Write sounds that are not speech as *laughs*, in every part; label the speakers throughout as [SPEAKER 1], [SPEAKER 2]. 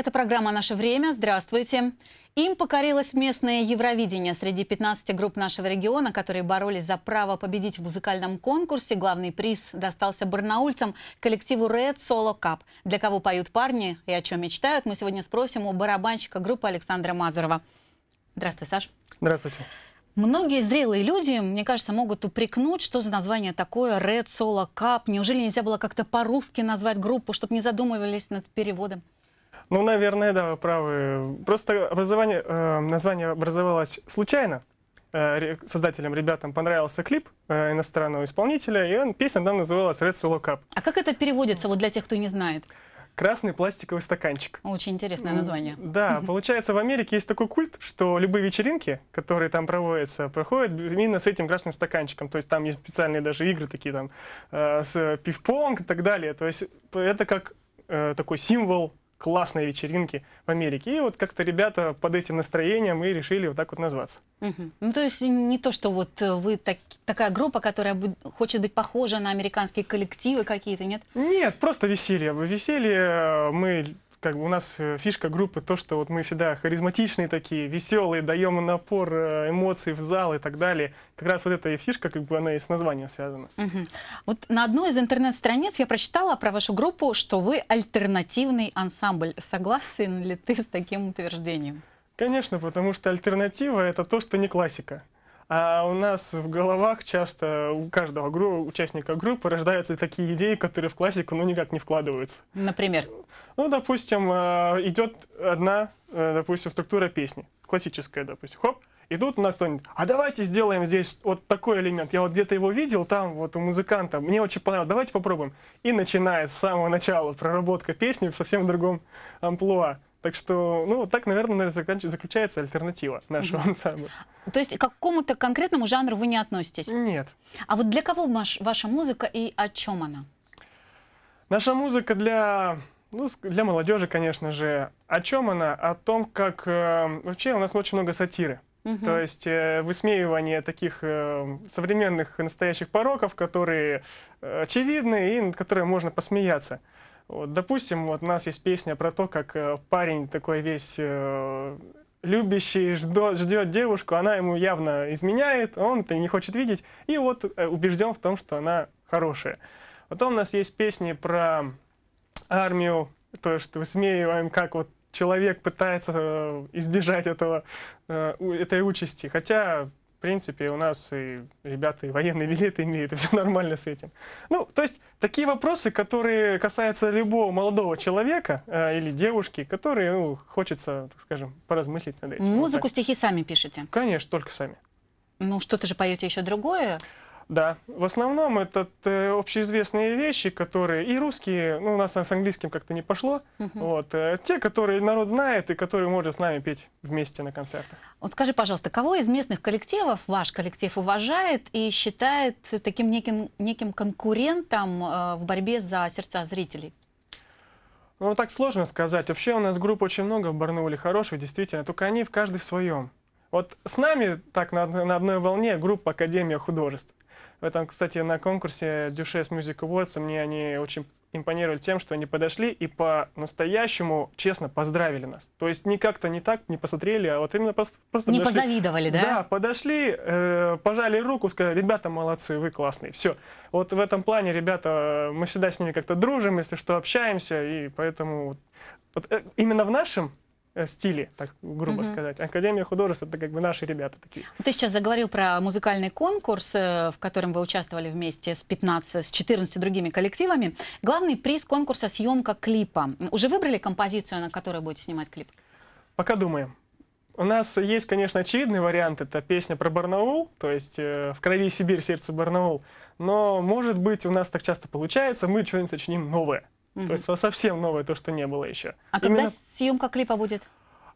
[SPEAKER 1] Это программа «Наше время». Здравствуйте. Им покорилось местное Евровидение. Среди 15 групп нашего региона, которые боролись за право победить в музыкальном конкурсе, главный приз достался барнаульцам коллективу Red Solo Cup. Для кого поют парни и о чем мечтают, мы сегодня спросим у барабанщика группы Александра Мазурова. Здравствуй, Саш. Здравствуйте. Многие зрелые люди, мне кажется, могут упрекнуть, что за название такое Red Solo Cup. Неужели нельзя было как-то по-русски назвать группу, чтобы не задумывались над переводом?
[SPEAKER 2] Ну, наверное, да, вы правы. Просто образование, э, название образовалось случайно. Э, создателям, ребятам понравился клип э, иностранного исполнителя, и он, песня там называлась «Red Solo Cup».
[SPEAKER 1] А как это переводится вот для тех, кто не знает?
[SPEAKER 2] красный пластиковый стаканчик.
[SPEAKER 1] Очень интересное название. Да, *laughs*
[SPEAKER 2] получается, в Америке есть такой культ, что любые вечеринки, которые там проводятся, проходят именно с этим красным стаканчиком. То есть там есть специальные даже игры такие там э, с пивпонг и так далее. То есть это как такой символ классные вечеринки в Америке. И вот как-то ребята под этим настроением мы решили вот так вот назваться.
[SPEAKER 1] Угу. Ну, то есть не то, что вот э, вы так, такая группа, которая будет, хочет быть похожа на американские коллективы какие-то, нет?
[SPEAKER 2] Нет, просто веселье. Веселье э, мы как бы у нас э, фишка группы то, что вот мы всегда харизматичные такие, веселые, даем напор э, эмоций в зал и так далее. Как раз вот эта фишка, как бы она и с названием связана.
[SPEAKER 1] Угу. Вот на одной из интернет-страниц я прочитала про вашу группу, что вы альтернативный ансамбль.
[SPEAKER 2] Согласен ли ты с таким утверждением? Конечно, потому что альтернатива — это то, что не классика. А у нас в головах часто у каждого гру участника группы рождаются такие идеи, которые в классику ну никак не вкладываются. Например? Ну, допустим, э, идет одна, э, допустим, структура песни, классическая, допустим, хоп, и тут у нас кто-нибудь, а давайте сделаем здесь вот такой элемент. Я вот где-то его видел, там вот у музыканта, мне очень понравилось, давайте попробуем. И начинает с самого начала проработка песни в совсем другом амплуа. Так что, ну, так, наверное, наверное заключается альтернатива нашего угу. ансамбля.
[SPEAKER 1] То есть к какому-то конкретному жанру вы не относитесь? Нет. А вот для кого ваш, ваша музыка и о чем она?
[SPEAKER 2] Наша музыка для, ну, для молодежи, конечно же. О чем она? О том, как... Э, вообще у нас очень много сатиры. Угу. То есть э, высмеивание таких э, современных настоящих пороков, которые э, очевидны и над которыми можно посмеяться. Вот, допустим, вот у нас есть песня про то, как э, парень такой весь э, любящий ждет, ждет девушку, она ему явно изменяет, он это не хочет видеть, и вот э, убежден в том, что она хорошая. Потом у нас есть песни про армию, то, что высмеиваем, как вот человек пытается э, избежать этого, этой участи. Хотя в принципе, у нас и ребята и военные *laughs* билеты имеют, и все нормально с этим. Ну, то есть, такие вопросы, которые касаются любого молодого человека э, или девушки, которые, ну, хочется, так скажем, поразмыслить над этим. Музыку, вот
[SPEAKER 1] стихи сами пишете? Конечно, только сами. Ну, что-то же поете еще другое?
[SPEAKER 2] Да, в основном это э, общеизвестные вещи, которые и русские, ну у нас с английским как-то не пошло, угу. вот, э, те, которые народ знает и которые может с нами петь вместе на концертах. Вот скажи, пожалуйста, кого из
[SPEAKER 1] местных коллективов ваш коллектив уважает и считает таким неким, неким конкурентом э, в борьбе за сердца зрителей?
[SPEAKER 2] Ну, так сложно сказать. Вообще у нас групп очень много в Барнауле хороших, действительно, только они в каждой в своем. Вот с нами так на, на одной волне группа Академия художеств. В этом, кстати, на конкурсе Дюшес Music Awards мне они очень импонировали тем, что они подошли и по-настоящему честно поздравили нас. То есть не как-то не так, не посмотрели, а вот именно просто подошли. Не позавидовали, да? Да, подошли, э, пожали руку, сказали, ребята, молодцы, вы классные, все. Вот в этом плане, ребята, мы всегда с ними как-то дружим, если что, общаемся, и поэтому вот, вот, э, именно в нашем Э, стили, так грубо угу. сказать. Академия художеств это как бы наши ребята такие.
[SPEAKER 1] Ты сейчас заговорил про музыкальный конкурс, э, в котором вы участвовали вместе с 15, с 14 другими коллективами. Главный приз конкурса съемка клипа. Уже выбрали композицию, на которой будете снимать клип?
[SPEAKER 2] Пока думаем. У нас есть, конечно, очевидный вариант. Это песня про Барнаул, то есть э, «В крови Сибирь, сердце Барнаул». Но, может быть, у нас так часто получается, мы что-нибудь сочиним новое. Угу. То есть совсем новое, то, что не было еще.
[SPEAKER 1] А Именно... когда съемка клипа будет?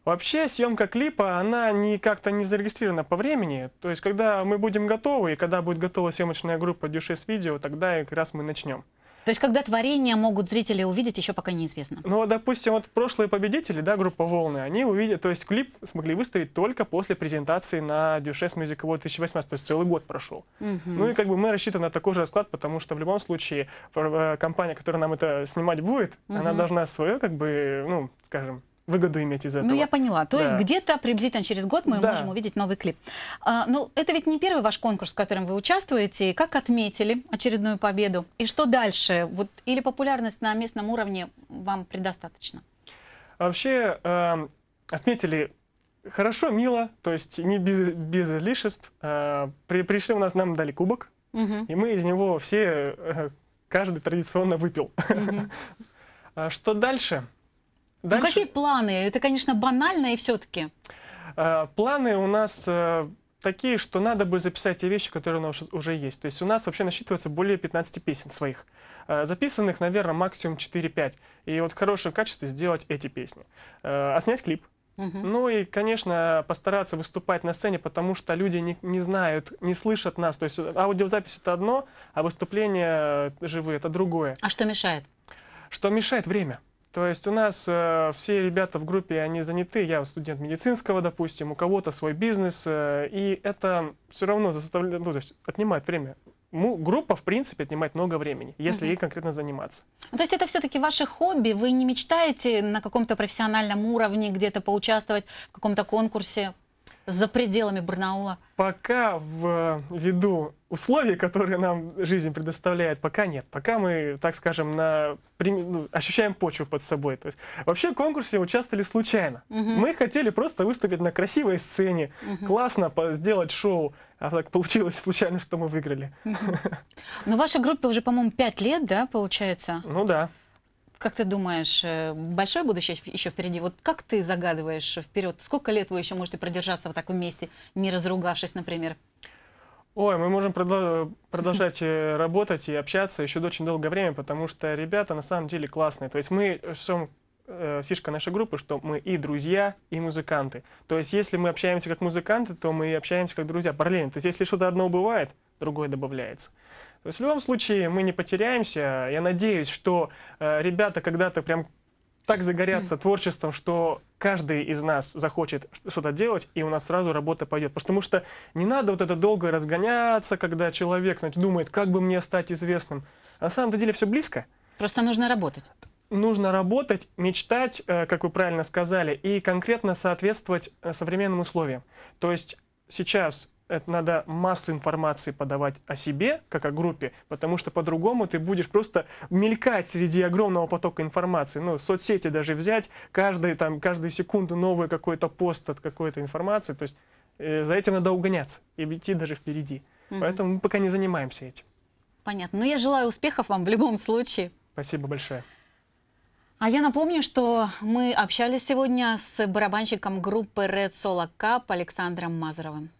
[SPEAKER 2] Вообще съемка клипа, она не как-то не зарегистрирована по времени. То есть когда мы будем готовы, и когда будет готова съемочная группа Дюшес Видео, тогда как раз мы начнем.
[SPEAKER 1] То есть, когда творения могут зрители увидеть, еще пока неизвестно.
[SPEAKER 2] Ну, допустим, вот прошлые победители, да, группа «Волны», они увидят. то есть клип смогли выставить только после презентации на Дюшес Music Award 2018, то есть целый год прошел. Угу. Ну и как бы мы рассчитаны на такой же расклад, потому что в любом случае э, компания, которая нам это снимать будет, угу. она должна свое, как бы, ну, скажем, выгоду иметь из ну, этого. Ну, я поняла. То да. есть где-то
[SPEAKER 1] приблизительно через год мы да. можем увидеть новый клип. А, ну, это ведь не первый ваш конкурс, в котором вы участвуете. Как отметили очередную победу? И что дальше? Вот, или популярность на местном уровне вам предостаточно?
[SPEAKER 2] Вообще, э, отметили хорошо, мило, то есть не без, без лишеств. Э, при, пришли у нас, нам дали кубок, угу. и мы из него все, э, каждый традиционно выпил. Угу. *laughs* Что дальше? Ну, Дальше... Ну, какие
[SPEAKER 1] планы? Это, конечно, банально и все-таки.
[SPEAKER 2] Э, а, планы у нас э, такие, что надо бы записать те вещи, которые у нас уже есть. То есть у нас вообще насчитывается более 15 песен своих. А, записанных, наверное, максимум 4-5. И вот в хорошем качестве сделать эти песни. Э, а снять клип. Угу. Ну и, конечно, постараться выступать на сцене, потому что люди не, не знают, не слышат нас. То есть аудиозапись это одно, а выступление э, живые это другое.
[SPEAKER 1] А что мешает?
[SPEAKER 2] Что мешает время. То есть у нас э, все ребята в группе, они заняты, я студент медицинского, допустим, у кого-то свой бизнес, э, и это все равно заставляет, ну, то есть отнимает время ну, группа, в принципе, отнимает много времени, если угу. ей конкретно заниматься.
[SPEAKER 1] Ну, то есть это все-таки ваше хобби? Вы не мечтаете на каком-то профессиональном уровне где-то поучаствовать в каком-то конкурсе? за пределами Барнаула?
[SPEAKER 2] Пока в э, виду условий, которые нам жизнь предоставляет, пока нет. Пока мы, так скажем, на, ну, ощущаем почву под собой. То есть, вообще в конкурсе участвовали случайно. Угу. Мы хотели просто выступить на красивой сцене, угу. классно сделать шоу. А так получилось случайно, что мы выиграли.
[SPEAKER 1] Ну Но вашей группе уже, по-моему, пять лет, да, получается? Ну да. Как ты думаешь, э, большое будущее еще впереди? Вот как ты загадываешь вперед? Сколько лет вы еще можете продержаться вот так месте, не разругавшись, например?
[SPEAKER 2] Ой, мы можем э, продолжать э, работать и общаться еще до очень долгое время, потому что ребята на самом деле классные. То есть мы, в фишка нашей группы, что мы и друзья, и музыканты. То есть если мы общаемся как музыканты, то мы общаемся как друзья параллельно. То есть если что-то одно убывает, другое добавляется. То есть в любом случае мы не потеряемся. Я надеюсь, что э, ребята когда-то прям так загорятся творчеством, что каждый из нас захочет что-то делать, и у нас сразу работа пойдет. Потому что не надо вот это долго разгоняться, когда человек значит, думает, как бы мне стать известным. А на самом деле все близко. Просто нужно работать. Нужно работать, мечтать, э, как вы правильно сказали, и конкретно соответствовать э, современным условиям. То есть сейчас это надо массу информации подавать о себе, как о группе, потому что по-другому ты будешь просто мелькать среди огромного потока информации. Ну, соцсети даже взять, каждый, там, каждую секунду новый какой-то пост от какой-то информации. То есть э, за этим надо угоняться и идти даже впереди. Угу. Поэтому мы пока не занимаемся этим.
[SPEAKER 1] Понятно. Ну, я желаю успехов вам в любом случае.
[SPEAKER 2] Спасибо большое.
[SPEAKER 1] А я напомню, что мы общались сегодня с барабанщиком группы Red Solo Cup Александром Мазаровым.